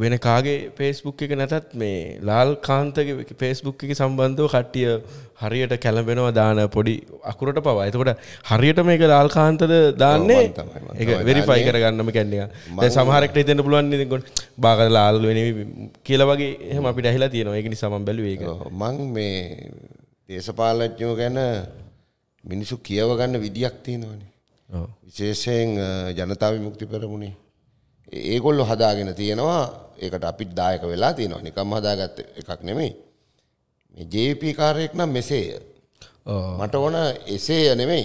වෙන කාගේ පේස්බුක් එක නැතත් මේ ලාල් කාන්තගේ පේස්බුක් එක සම්බන්ධව කට්ටිය හරියට කැලඹෙනවා දාන පොඩි අකුරට පවා එතකොට හරියට මේක ලාල් කාන්තද දාන්නේ එක වෙරිෆයි කරගන්නම කැන්නේ සමහරක්ට හිතන්න පුළුවන් ගොට බාගර ලාල් වෙන කියල වගේ එහම අපිට ඇහිලා තියෙනවා ඒකනි සමම් බැලුවේ එක මං මේ දේශපාලඥෝ ගැන මිනිසු කියවගන්න විදියක් තියෙනවනේ විශේෂයෙන් ජනතාව මුක්ති පෙරමුණේ ඒගොල්ලො හදාගෙන තියෙනවා ඒකට අපිත් දායක වෙලා තියෙනවා නිකම් හදාගත්ත එකක් නෙමෙයි මේ ජේපී කාරයෙක් නම් මෙසේය මට ඕන එසේය නෙමෙයි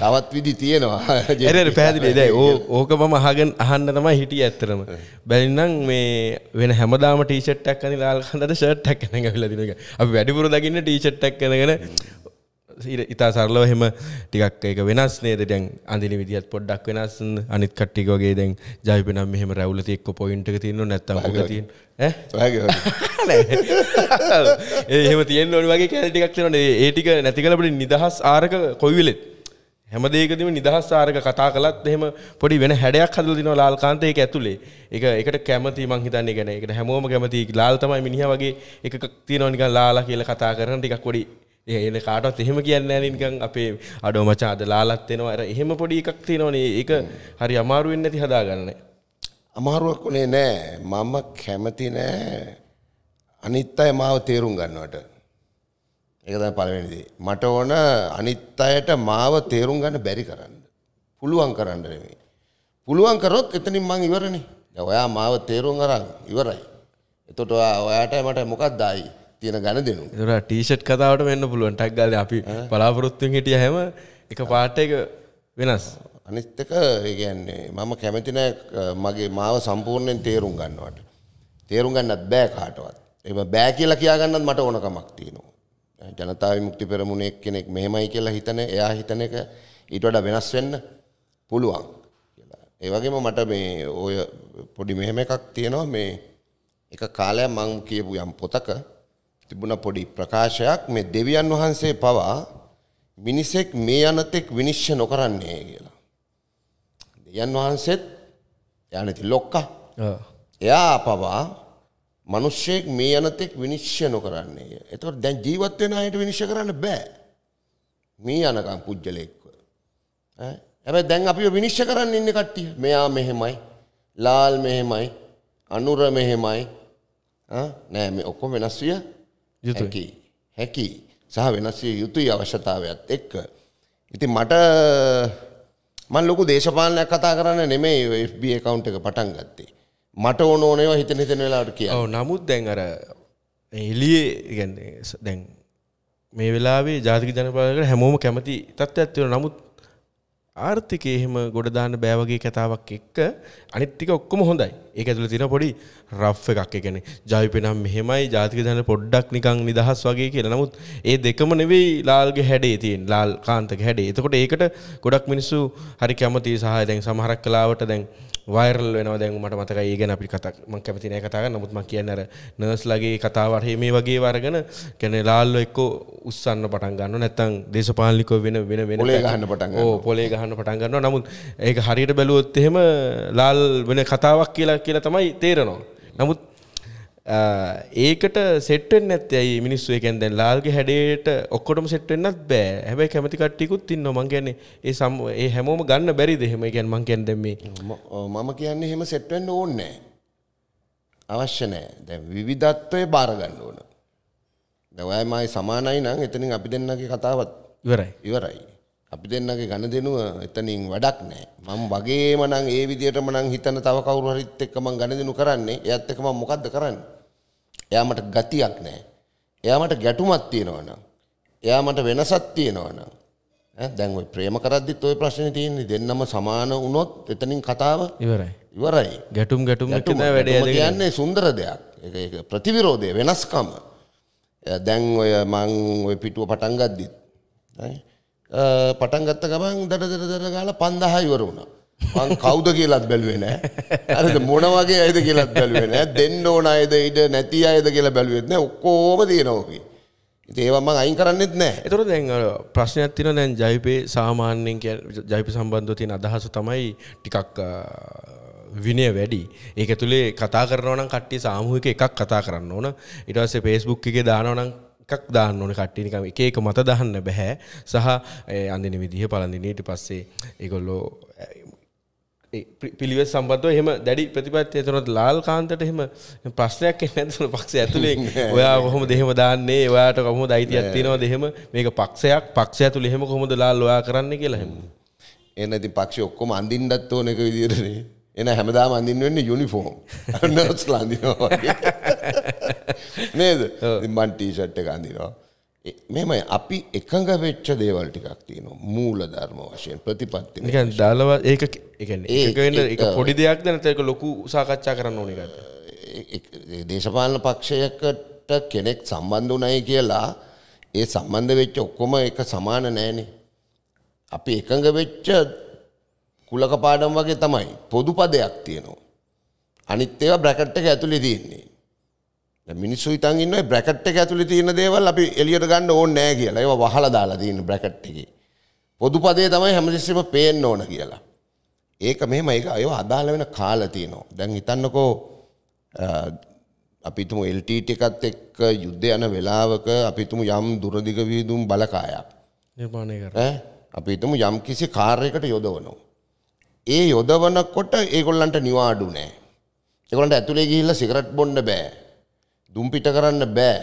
තවත් විදි තියෙනවා ජෙරර පැදිලේ දැයි ඕ ඕක මම හගන් අහන්න තමයි හිටිය ඇත්තරම බැලිනම් මේ වෙන හැමදාම ටීෂට්ටක් අනි ලාල්කන්නට ෂට්ටක් කනග වෙලදිනක අපි වැඩිපුර දකින්න ටීෂට්ටක් කනගෙන ඉතා සරලව හෙම ටිකක් ඒක වෙනස් නේද දැන් අඳින විදිහත් පොඩ්ඩක් වෙනස් අනිත් කට්ටිය වගේ දැන් ජයිප නම් මෙහෙම රැවුල තියෙක පොයින්ට් එක තියෙනව නැත්තම් ඔක තියෙන ඈ ඒ එහෙම තියෙන්න ඕනේ වගේ කියලා ටිකක් තියෙනවනේ ඒ ටික නැති කළ අපිට නිදහස් ආරක කොයි වෙලෙත් හැම දෙකදම නිදහස් ආරක කතා කලත් එහෙම පොඩි වෙන හැඩයක් හදලා දිනවා ලාල්කාන්ත ඒක ඇතුලේ. ඒක ඒකට කැමති මං හිතන්නේ ගැන. ඒකට හැමෝම කැමති ලාල් තමයි මිනිහා වගේ එකක් තියෙනවා නිකන් ලාලා කියලා කතා කරන ටිකක් පොඩි එන කාටත් එහෙම කියන්න නිකන් අපේ අඩෝ මචා අද ලාලත් වෙනවා අර එහෙම පොඩි එකක් තියෙනවනේ ඒක හරි අමාරු වෙන්නේ නැති හදාගන්න අමාරුවක් උනේ නෑ මම කැමති නෑ අනිත් අය මාව තේරුම් ගන්නවට ඒක තමයි පළවෙනි දේ මට ඕන අනිත් අයට මාව තේරුම් ගන්න බැරි කරන්න පුළුවන් කරන්න නෙමෙයි පුළුවන් කරොත් එතනින් මං ඉවරනේ ඔයා මාව තේරුම් අරන් ඉවරයි එතකොට ඔයාට මට මොකක්ද ආයේ තියෙන ගණ දෙනු ට ටීෂට් කතාවට වෙන්න පුළුවන් ටක් ගල අපි පලාපොරොත්තුන් හිටිය හැම එක පාට්ටක වෙනස් අනිත්තක ඒගැන්නේ මම කැමතිනෑ මගේ මාව සම්පූර්ණයෙන් තේරුම් ගන්නවට තේරුම් ගන්නත් බෑ කාටවත් එම බෑ කියලා කියාගන්නත් මට ඕනකමක් තියෙනවා ජනතාව මුක්ති පෙරමුණෙක් කෙනෙක් මෙහෙමයි කියලා හිතන එයා හිතන එක ඊටවඩ වෙනස් වෙන්න පුළුවන් කියලා ඒවගේම මට මේ ඔය පොඩි මෙහෙම එකක් තියෙනවා මේ එක කාලයක් මං කියපු යම් පොතක තිබුණ පොඩි ප්‍රකාශයක් මේ දෙවියන් වහන්සේ පවා මිනිසෙක් මේ යනතෙක් විනිශ්චය නොකරන්නේ කියලා. දෙවියන් වහන්සේත් යනති ලොක්ක එයා පවා මනුෂ්‍යයෙක් මේ යනතෙක් විනිශ්්‍ය නොකරන්නේ. එතවට දැන් ජීවත්වෙන අයට විනිශ්්‍ය කරන්න බෑ. මේ යනකම් පුද්ගලෙක්ව. ඇැබ දැන් අපි විනිශ්්‍ය කරන්න ඉන්න කට්ටිය මෙයා මෙහෙමයි ලාල් මෙහෙමයි අනුර මෙහෙමයි නෑ මේ ඔක්කො වෙනස් විය හැකි හැකි සහ වෙනස්සේ යුතුයි අවශ්‍යතාවයක්ත් එක්ක. ඉතින් මට මන් ලොකු දේශපාලනයක් කතා කරන්න නෙමේ FB කවුන්් එක පටන් ගත්තේ. මට ඕන ඕනේවා හිතන හිතන වෙලාට කිය නමුත් දැන් අර එලියේ ගැන්නේ දැන් මේ වෙලාවේ ජාතික ජනපාලකට හැමෝම කැමති තත්ත්ව ඇත්වව නමුත් ආර්ථිකය එහෙම ගොඩදාන්න බෑවගේ කතාවක් එක්ක අනිත්තික ඔක්කොම හොඳයි ඒක ඇතුළ තින පොඩි රෆ් එකක් එකන ජවිපනම් මෙහෙමයි ජාතික ජන පොඩ්ඩක් නිකං නිදහස් වගේ කියලා නමුත් ඒ දෙකම නෙවෙයි ලාල්ගේ හැඩේ තියෙන් ලාල් කාන්තක හැඩේ එතකොට ඒකට ගොඩක් මිනිස්සු හරි කැමති සහ දැන් සමහරක් කලාවට දැන් වර්ල් වෙන දැන් මට මතක ඒගෙන අපි කතක් මං කැමති නෑ කතාගන්න නමුත් මං කියන්නර නර්ස් ලගේ කතාවට මේ වගේ වර්ගන කැන ලාල්ල එක්කෝ උත්සන්න පටන් ගන්න නැත්තං දේශපාලික වෙන වෙන වෙන ගහන්න පටන් ඕ පොලේ ගහන්න පටන් ගන්න නමුත් ඒක හරියට බැලුවොත් එහෙම ලාල් වෙන කතාවක් කියලා කියලා තමයි තේරනවා නමුත් ඒකට සෙට්ෙන් ඇත්තයි මිනිස්සු එකෙන් දැන් ලාල්ගේ හැඩේට ඔක්කොටම සෙට්වෙන්නත් බෑ හැබයි කැමති කට්ටිකුත් ඉන්න මං කියන්නේ ඒ සම් ඒ හැමෝම ගන්න බැරි දෙහෙම එකැන් මං කැන් දෙම මම කියන්නේ හෙම සෙට්වෙන්ඩ ඕන්නෑ අවශ්‍ය නෑ දැ විවිධත්වය බාරගන්න ඕන දැවයමයි සමානයි නම් එතනින් අපි දෙන්නගේ කතාවත් ඉවරයි ඉවරයි අපි දෙන්නගේ ගණ දෙනුව එතනින් වැඩක් නෑ මම වගේම නම් ඒ විදිහටම නම් හිතන තව කවුරු හරිත් එක්ක මම ගණ දෙනු කරන්නේ එයත් එක්ක මම මොකද්ද කරන්නේ එයාමට ගතියක් නෑ. එයාමට ගැටුමත් තියෙනවනම්. එයාමට වෙනසත් තියෙනවනම්. දැන් ඔය ප්‍රේම කරද්දිත් ඔය ප්‍රශ්නේ තියෙන්නේ දෙන්නම සමාන වුණොත් එතනින් කතාව ඉවරයි. ඉවරයි. ගැටුම් ගැටුම් එක වැඩේ කියන්නේ සුන්දර දෙයක්. ඒක ප්‍රතිවිරෝධය වෙනස්කම. දැන් ඔය මං ඔය පිටුව පටන් ගද්දිත් පටන් ගත්ත ගමන් දඩ දඩ දඩ ගාලා 5000 ඉවර වුණා. මං කෞද කියලත් බැලුවේ නෑ ඇද මොනවගේ ඇද කියලත් බැලුවේ නෑ දෙන්න ඕන අයද ඉඩ නැති අයද කියලා බැලුවෙත්න ඔක්කෝම තියනෝකි ඒවම අයින් කරන්නෙත් නෑ එතුර දැන් ප්‍රශ්නයක් තින දැන් ජයිපේ සාමාන්‍යෙන් ජයිප සම්බන්ධ තියෙන අදහස තමයි ටිකක් විනය වැඩි ඒක තුළේ කතා කරනවන කට්ටි සාමූහික එකක් කතා කරන්න ඕන ඉටවස්සේ පේස්බුක් එක දානවනම් එකක් දාන්න ඕන කට්ටිනිකම එක එක මත දහන්න බැහැ සහ අන්දින විදිහ පලඳිනීට පස්සේ ඒගොල්ලෝ පිළිව සම්බන්ධව එහෙම දැඩි ප්‍රතිපත්ති ඇතුනත් ලාල් කාන්තට එහෙම ප්‍රශ්නයක් නැතුන පක්ෂ ඇතුළෙන් ඔයා කොහොම දෙහෙම දාන්නේ ඔයාට කොහොම දයිතියක් තියෙනවා දෙහෙම මේක පක්ෂයක් පක්ෂ ඇතුළ එහෙම කොහොමද ලාල් ඔයා කරන්න කියලා හෙම එන්න ඉතින් පක්ෂ ඔක්කොම අඳින්නත් ඕන එක විදිහටනේ එන හැමදාම අඳින්න වෙන්නේ යුනිෆෝම් නර්ස්ලා අඳිනවා නේද ඉතින් මන් ටී ෂර්ට් එක අඳිනවා මෙම අපි එකඟ වෙච්ච දේවල් ටිකක් තියෙන මූල ධර්ම වශයෙන් ප්‍රතිපත්ති දලව ඒ ඒ පොඩි දෙයක් දැනතක ලොකු සාකච්ඡා කරන්න ඕනිකට දේශපාලන පක්ෂයකට කෙනෙක් සම්බන්ධ වනයි කියලා ඒ සම්බන්ධ වෙච්ච ඔක්කොම එක සමාන නෑනේ අපි එකඟ වෙච්ච කුලක පාඩම් වගේ තමයි පොදු පදයක් තියෙනවා අනිත් ඒවා බ්‍රැකට් එක ඇතුළේ තියෙන්නේ මිනිස්සු ඉතන් ඉන්න බ්‍රැකට් එක ඇතුළේ තියෙන දේවල් අපි එළියට ගන්න ඕනේ නැහැ කියලා. ඒවා වහලා දාලා තියෙන බ්‍රැකට් එකේ. පොදු පදේ තමයි හැමතිස්සෙම පේන්න ඕන කියලා. ඒක මෙහෙම ඒක ඒවා අදාළ වෙන කාලා තියෙනවා. දැන් හිතන්නකෝ අපි තුමු LTT එකත් එක්ක යුද්ධ යන වෙලාවක අපි තුමු යම් දුරදිග විදුම් බලකායක් නිර්මාණය කරා. ඈ අපි තුමු යම් කිසි කාර්යයකට යොදවනවා. ඒ යොදවනකොට ඒගොල්ලන්ට නිවාඩු නැහැ. ඒගොල්ලන්ට ඇතුලේ ගිහිල්ලා සිගරට් බොන්න බෑ. දුම්පිට කරන්න බෑ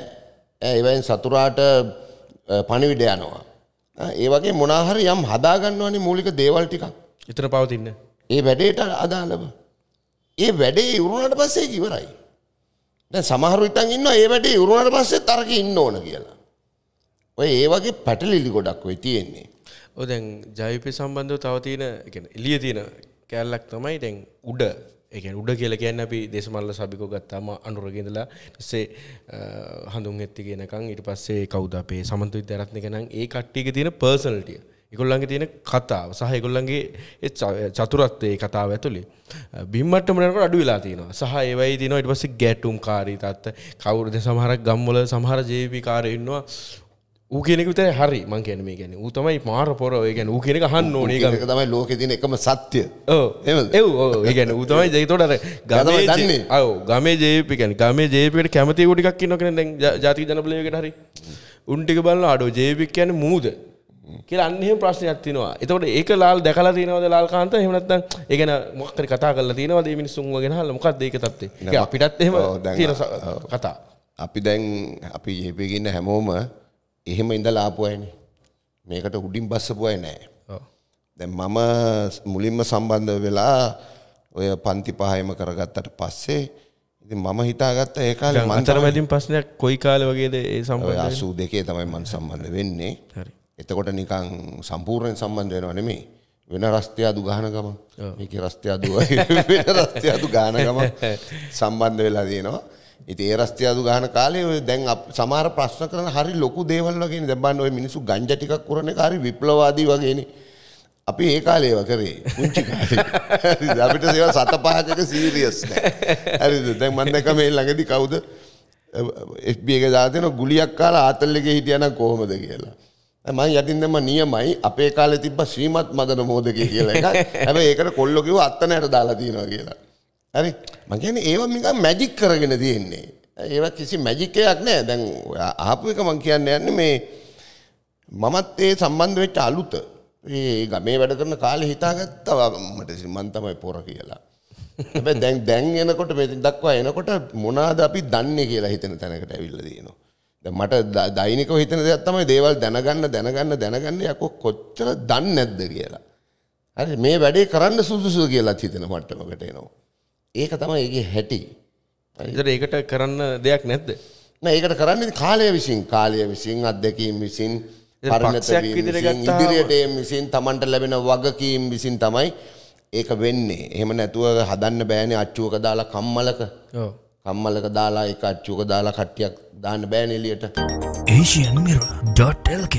ඒවයින් සතුරාට පණිවිඩ යනවා ඒ වගේ මොනාහරි යම් හදාගන්නවනි මූලික දේවල් ටිකක් ඉතර පවතින්න ඒ වැඩේට අදාලව ඒ වැඩේ ඉවරුණට පස්සේ කිවරයි සමහරු ඉතන් ඉන්න ඒ වැඩේ ඉවරුණට පස්සේ තරක ඉන්න ඕන කියලා ඔය ඒ වගේ පැටලිලි ගොඩක් වෙයි තියෙන්නේ ඔදැන් ජවිපය සම්බන්ධව තව තියෙන එලිය තියෙන කෑල්ලක් තමයි දැන් උඩ එක උඩ කියල කියන්න අපි දේශමල්ල සබිකෝ ගත්තාම අනුරගෙදලා සේ හඳුන් ඇත්ති කියෙනකං ඉට පස්සේ කවද අපේ සමන්තු විතරත්න කෙනම් ඒ කට්ටික තියෙන පර්සනටිය එකගොල්ලන්ගේ තියෙන කතාව සහ එකගොල්ලන්ගේ චතුරත්වය කතාව ඇතුළේ බිම්මටමනකට අඩු වෙලා තියෙනවා සහ ඒවයි දින ඉට පස්සේ ගැටුම් කාරීතත් කවුරුද සමහරක් ගම්මල සමහර ජේවිකාරය ඉන්නවා ඌ කෙනෙකුට හරි මං කියන මේ ගැන ූ තමයි මාර පොර ගැන ූ කෙනෙක හන්න ඕනේ එක තමයි ලෝක තින එකම සත්‍යය ඒගැන උතමයි ජයිතොටර ගමන්නේ අව ගමේ ජේපි ගැන ගමේ ජේපිට කැමති ගොටික් කියන කන ජාති ජනපලයකට හරි උන්ටික බල්ල අඩෝ ජේපික් කියන මූද කියලන්නේ ප්‍රශ්නයක් තිනවා එතකට ඒක ලාල් දැකලා තිනවද ලාල්කාන්ත හමනත් ඒගන මොක්කර කතා කල තිනවද මිනිසුන් ගෙන හල මොකක්ද ඒක තත්ේ අපිටත් එම කතා අපි දැන් අපි ජේපිගන්න හැමෝම එහෙම ඉඳලා ආපු අයනේ. මේකට උඩින් බස්සපු අය නෑ. දැන් මම මුලින්ම සම්බන්ධ වෙලා ඔය පන්ති පහයම කරගත්තට පස්සේ ඉතින් මම හිතාගත්ත ඒ කාලේ අතරමැදින් ප්‍රශ්නයක් කොයි කාලේ වගේද ඒ සම්බන්ධ 82 තමයි මම සම්බන්ධ වෙන්නේ. හරි. එතකොට නිකන් සම්පූර්ණයෙන් සම්බන්ධ වෙනව නෙමෙයි. වෙන රස්තියාදු ගහන ගම මේක රස්තියාදු වෙන රස්තියාදු ගාන ගම සම්බන්ධ වෙලා තියෙනවා ඉතින් ඒ රස්තියාදු ගහන කාලේ ඔය දැන් සමහර ප්‍රශ්න කරන හරි ලොකු දේවල් වගේනේ දැන් බලන්න ඔය මිනිස්සු ගංජා ටිකක් කරන එක හරි විප්ලවවාදී වගේනේ අපි ඒ කාලේ ඒව කරේ පුංචි කාලේ අපිට ඒවා සත පහකක සීරියස් නෑ හරිද දැන් මම දැක මේ ළඟදී කවුද එස්බ එක දාතන ගුලියක් කාලා ආතල්ලක හිටියනම් කොහොමද කියලා මං යටින්දම නියමයි අපේ කාලේ තිබ්බ ශ්‍රීමත් මදන මෝදක කියලා එක හැබැයි ඒකට කොල්ලෝ කිව්ව අත්තනයට දාලා තියෙනවා කියලා හරි මගැන ඒවා මික මැජික් කරගෙන තියෙන්නේ ඒව කිසි මැජිකයක් නෑ දැන් ආපු එක මං කියන්න යන්න මේ මමත් ඒ සම්බන්ධ වෙච්ච අලුත ඒ ගමේ වැඩ කරන කාලෙ හිතාගත්තව මට මන් තමයි පොර කියලා හැබැයි දැන් දැන් එනකොට මේ දක්වා එනකොට මොනවාද අපි දන්නේ කියලා හිතෙන තැනකට ඇවිල්ලා තියෙනවා දැන් මට දෛනිකව හිතෙන දෙයක් තමයි දේවල් දැනගන්න දැනගන්න දැනගන්න යකෝ කොච්චර දන්නේ නැද්ද කියලා හරි මේ වැඩේ කරන්න සුදුසුද කියලා හිතෙන මට්ටමකට එනවා ඒක තමයි ඒගේ හැටි ඒකට කරන්න දෙයක් නැද්ද ඒකට කරන්න කාලය විසින් කාලය විසින් අත්දැකීම් විසින් ඉදිරියට විසින් තමන්ට ලැබෙන වගකීම් විසින් තමයි ඒක වෙන්නේ එහෙම නැතුව හදන්න බෑනෙ අච්චුවක දාලා කම්මලක කම්මලක දාලා එක අච්චුවක දාලා කට්ටියක් දාන්න බෑනෙලියට ඒසියන් මිර.lk